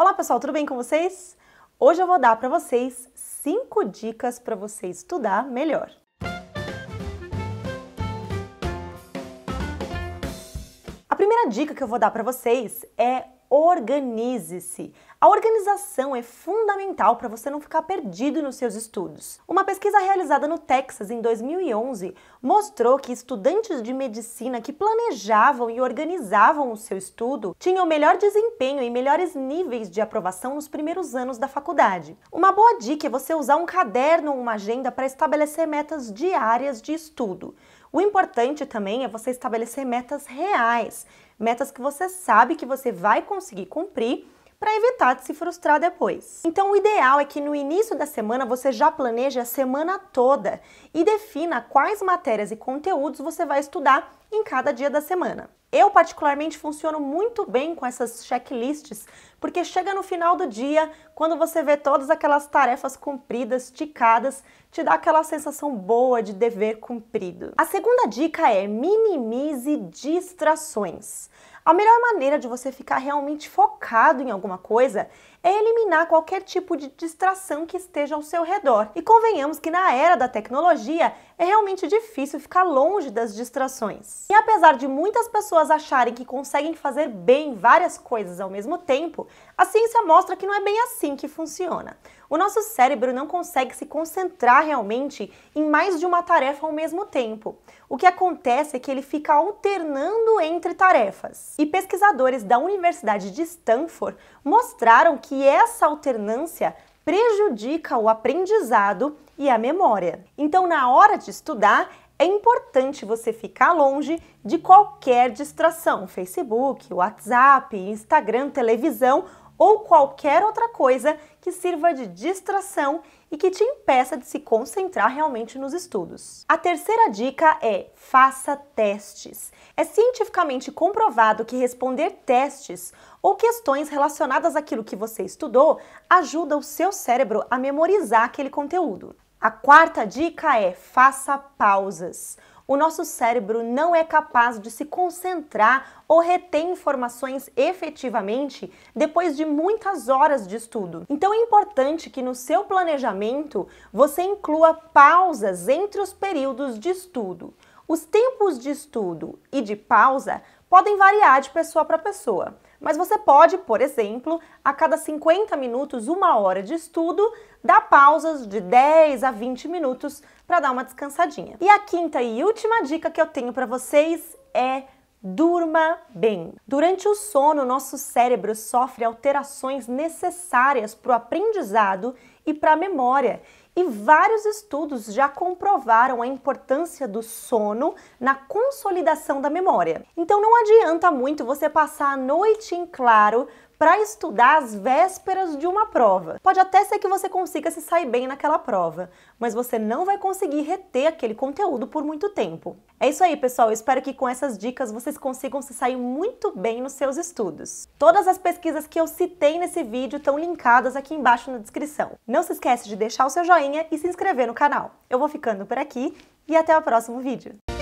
Olá pessoal, tudo bem com vocês? Hoje eu vou dar para vocês 5 dicas para você estudar melhor. A primeira dica que eu vou dar para vocês é organize-se. A organização é fundamental para você não ficar perdido nos seus estudos. Uma pesquisa realizada no Texas em 2011 mostrou que estudantes de medicina que planejavam e organizavam o seu estudo tinham melhor desempenho e melhores níveis de aprovação nos primeiros anos da faculdade. Uma boa dica é você usar um caderno ou uma agenda para estabelecer metas diárias de estudo. O importante também é você estabelecer metas reais, metas que você sabe que você vai conseguir cumprir para evitar de se frustrar depois. Então, o ideal é que no início da semana você já planeje a semana toda e defina quais matérias e conteúdos você vai estudar em cada dia da semana. Eu, particularmente, funciono muito bem com essas checklists, porque chega no final do dia, quando você vê todas aquelas tarefas cumpridas, ticadas, te dá aquela sensação boa de dever cumprido. A segunda dica é minimize distrações. A melhor maneira de você ficar realmente focado em alguma coisa é eliminar qualquer tipo de distração que esteja ao seu redor. E convenhamos que na era da tecnologia é realmente difícil ficar longe das distrações. E apesar de muitas pessoas acharem que conseguem fazer bem várias coisas ao mesmo tempo, a ciência mostra que não é bem assim que funciona. O nosso cérebro não consegue se concentrar realmente em mais de uma tarefa ao mesmo tempo. O que acontece é que ele fica alternando entre tarefas. E pesquisadores da Universidade de Stanford mostraram que essa alternância prejudica o aprendizado e a memória. Então, na hora de estudar, é importante você ficar longe de qualquer distração, Facebook, WhatsApp, Instagram, televisão ou qualquer outra coisa que sirva de distração e que te impeça de se concentrar realmente nos estudos. A terceira dica é faça testes. É cientificamente comprovado que responder testes ou questões relacionadas àquilo que você estudou ajuda o seu cérebro a memorizar aquele conteúdo. A quarta dica é faça pausas o nosso cérebro não é capaz de se concentrar ou reter informações efetivamente depois de muitas horas de estudo. Então é importante que no seu planejamento você inclua pausas entre os períodos de estudo. Os tempos de estudo e de pausa podem variar de pessoa para pessoa. Mas você pode, por exemplo, a cada 50 minutos, uma hora de estudo, dar pausas de 10 a 20 minutos para dar uma descansadinha. E a quinta e última dica que eu tenho para vocês é Durma bem. Durante o sono, nosso cérebro sofre alterações necessárias para o aprendizado e para a memória, e vários estudos já comprovaram a importância do sono na consolidação da memória. Então não adianta muito você passar a noite em claro para estudar as vésperas de uma prova. Pode até ser que você consiga se sair bem naquela prova, mas você não vai conseguir reter aquele conteúdo por muito tempo. É isso aí, pessoal. Eu espero que com essas dicas vocês consigam se sair muito bem nos seus estudos. Todas as pesquisas que eu citei nesse vídeo estão linkadas aqui embaixo na descrição. Não se esquece de deixar o seu joinha joinha e se inscrever no canal. Eu vou ficando por aqui e até o próximo vídeo.